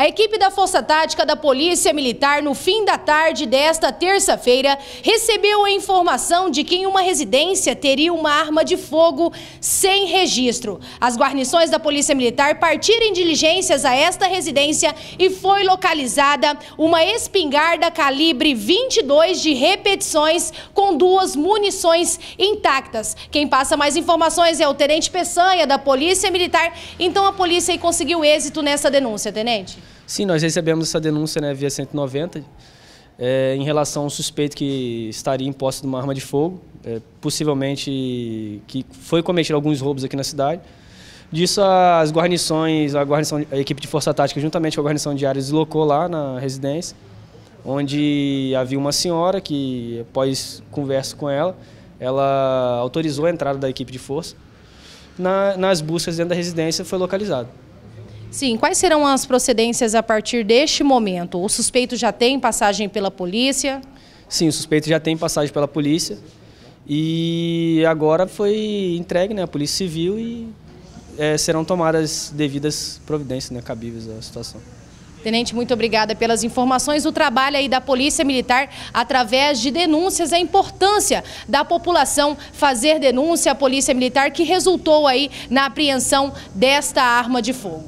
A equipe da Força Tática da Polícia Militar, no fim da tarde desta terça-feira, recebeu a informação de que em uma residência teria uma arma de fogo sem registro. As guarnições da Polícia Militar partiram em diligências a esta residência e foi localizada uma espingarda calibre 22 de repetições com duas munições intactas. Quem passa mais informações é o Tenente Peçanha, da Polícia Militar. Então a polícia conseguiu êxito nessa denúncia, Tenente. Sim, nós recebemos essa denúncia né, via 190 é, em relação a um suspeito que estaria em posse de uma arma de fogo, é, possivelmente que foi cometido alguns roubos aqui na cidade. Disso, as guarnições, a, guarnição, a equipe de Força Tática, juntamente com a guarnição de deslocou lá na residência, onde havia uma senhora que, após conversa com ela, ela autorizou a entrada da equipe de força. Na, nas buscas dentro da residência foi localizado. Sim, quais serão as procedências a partir deste momento? O suspeito já tem passagem pela polícia? Sim, o suspeito já tem passagem pela polícia e agora foi entregue né, à Polícia Civil e é, serão tomadas devidas providências né, cabíveis à situação. Tenente, muito obrigada pelas informações. O trabalho aí da Polícia Militar através de denúncias, a importância da população fazer denúncia à Polícia Militar que resultou aí na apreensão desta arma de fogo.